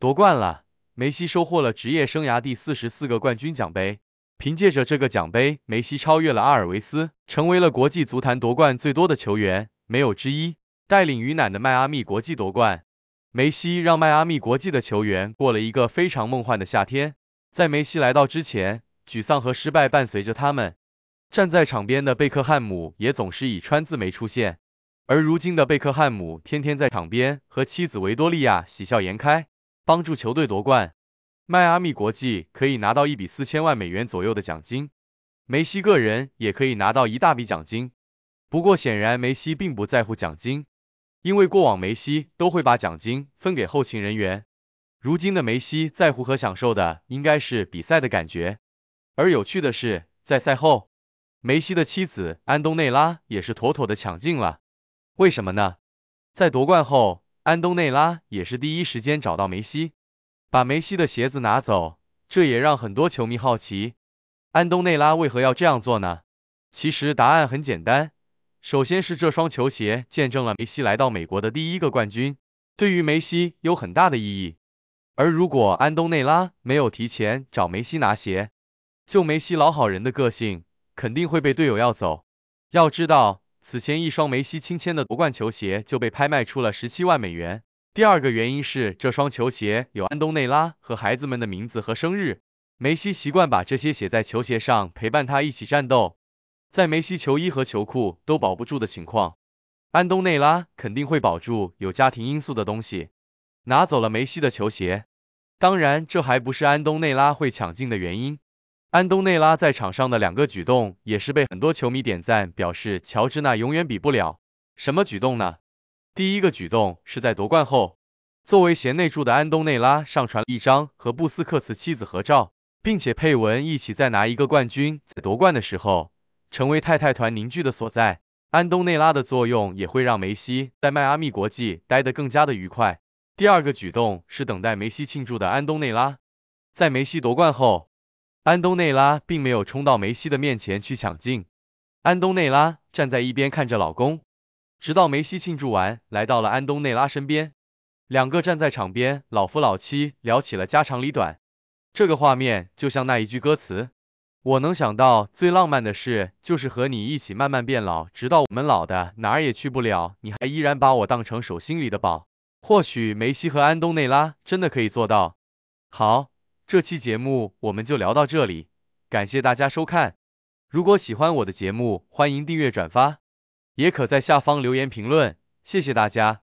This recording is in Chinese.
夺冠了，梅西收获了职业生涯第四十四个冠军奖杯。凭借着这个奖杯，梅西超越了阿尔维斯，成为了国际足坛夺冠最多的球员，没有之一。带领鱼腩的迈阿密国际夺冠，梅西让迈阿密国际的球员过了一个非常梦幻的夏天。在梅西来到之前，沮丧和失败伴随着他们。站在场边的贝克汉姆也总是以川字眉出现，而如今的贝克汉姆天天在场边和妻子维多利亚喜笑颜开。帮助球队夺冠，迈阿密国际可以拿到一笔四千万美元左右的奖金，梅西个人也可以拿到一大笔奖金。不过显然梅西并不在乎奖金，因为过往梅西都会把奖金分给后勤人员。如今的梅西在乎和享受的应该是比赛的感觉。而有趣的是，在赛后，梅西的妻子安东内拉也是妥妥的抢镜了。为什么呢？在夺冠后。安东内拉也是第一时间找到梅西，把梅西的鞋子拿走，这也让很多球迷好奇，安东内拉为何要这样做呢？其实答案很简单，首先是这双球鞋见证了梅西来到美国的第一个冠军，对于梅西有很大的意义。而如果安东内拉没有提前找梅西拿鞋，就梅西老好人的个性，肯定会被队友要走。要知道。此前，一双梅西亲签的夺冠球鞋就被拍卖出了十七万美元。第二个原因是，这双球鞋有安东内拉和孩子们的名字和生日。梅西习惯把这些写在球鞋上，陪伴他一起战斗。在梅西球衣和球裤都保不住的情况，安东内拉肯定会保住有家庭因素的东西，拿走了梅西的球鞋。当然，这还不是安东内拉会抢镜的原因。安东内拉在场上的两个举动也是被很多球迷点赞，表示乔治娜永远比不了。什么举动呢？第一个举动是在夺冠后，作为贤内助的安东内拉上传了一张和布斯克茨妻子合照，并且配文一起再拿一个冠军，在夺冠的时候成为太太团凝聚的所在。安东内拉的作用也会让梅西在迈阿密国际待得更加的愉快。第二个举动是等待梅西庆祝的安东内拉，在梅西夺冠后。安东内拉并没有冲到梅西的面前去抢镜，安东内拉站在一边看着老公，直到梅西庆祝完，来到了安东内拉身边，两个站在场边，老夫老妻聊起了家长里短。这个画面就像那一句歌词：我能想到最浪漫的事，就是和你一起慢慢变老，直到我们老的哪儿也去不了，你还依然把我当成手心里的宝。或许梅西和安东内拉真的可以做到。好。这期节目我们就聊到这里，感谢大家收看。如果喜欢我的节目，欢迎订阅转发，也可在下方留言评论，谢谢大家。